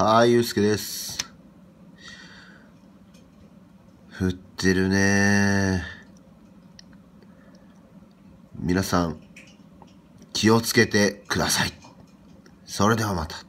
はい、ゆうすけです。降ってるね。皆さん、気をつけてください。それではまた。